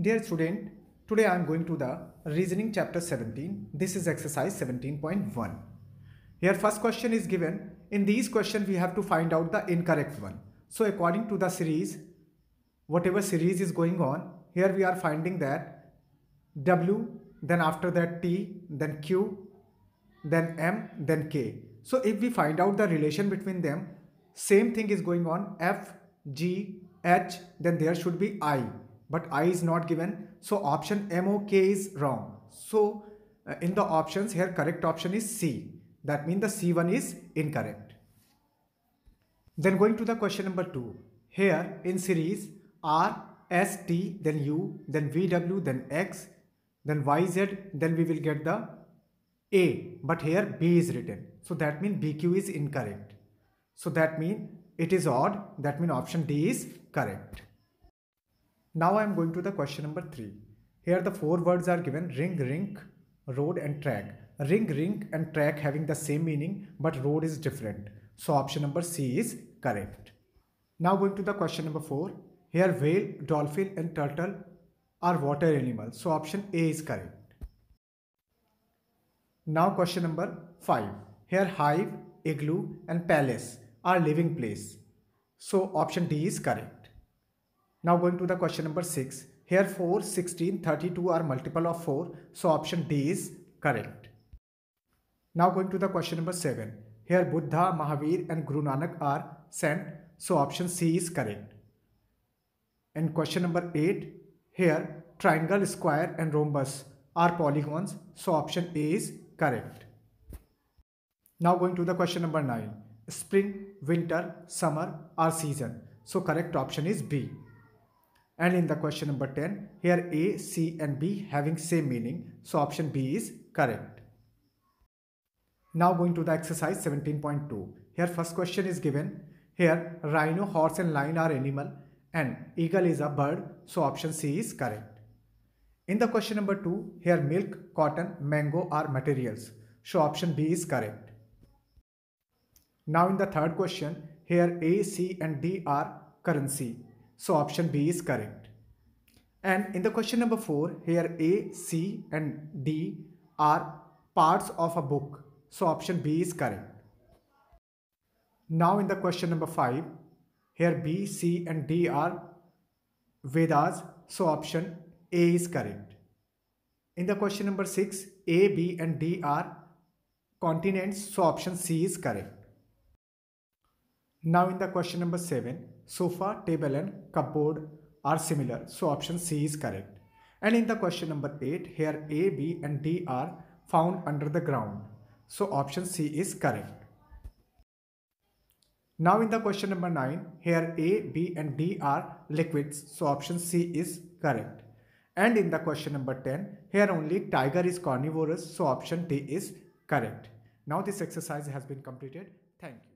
Dear student, today I am going to the reasoning chapter 17. This is exercise 17.1. Here first question is given. In these questions, we have to find out the incorrect one. So according to the series, whatever series is going on, here we are finding that W, then after that T, then Q, then M, then K. So if we find out the relation between them, same thing is going on F, G, H, then there should be I but i is not given so option mok is wrong so uh, in the options here correct option is c that means the c1 is incorrect then going to the question number 2 here in series r s t then u then vw then x then yz then we will get the a but here b is written so that means bq is incorrect so that means it is odd that means option d is correct now I am going to the question number 3. Here the four words are given ring, rink, road and track. Ring, rink and track having the same meaning but road is different. So option number C is correct. Now going to the question number 4. Here whale, dolphin and turtle are water animals. So option A is correct. Now question number 5. Here hive, igloo and palace are living place. So option D is correct. Now going to the question number 6. Here 4, 16, 32 are multiple of 4. So option D is correct. Now going to the question number 7. Here Buddha, Mahavir and Guru Nanak are sent. So option C is correct. And question number 8. Here triangle, square and rhombus are polygons. So option A is correct. Now going to the question number 9. Spring, winter, summer are season. So correct option is B. And in the question number 10, here A, C and B having same meaning. So option B is correct. Now going to the exercise 17.2. Here first question is given. Here rhino, horse and lion are animal and eagle is a bird. So option C is correct. In the question number 2, here milk, cotton, mango are materials. So option B is correct. Now in the third question, here A, C and D are currency. So option B is correct. And in the question number 4, here A, C and D are parts of a book. So option B is correct. Now in the question number 5, here B, C and D are Vedas. So option A is correct. In the question number 6, A, B and D are continents. So option C is correct. Now in the question number 7, sofa, table and cupboard are similar. So option C is correct. And in the question number 8, here A, B and D are found under the ground. So option C is correct. Now in the question number 9, here A, B and D are liquids. So option C is correct. And in the question number 10, here only tiger is carnivorous. So option D is correct. Now this exercise has been completed. Thank you.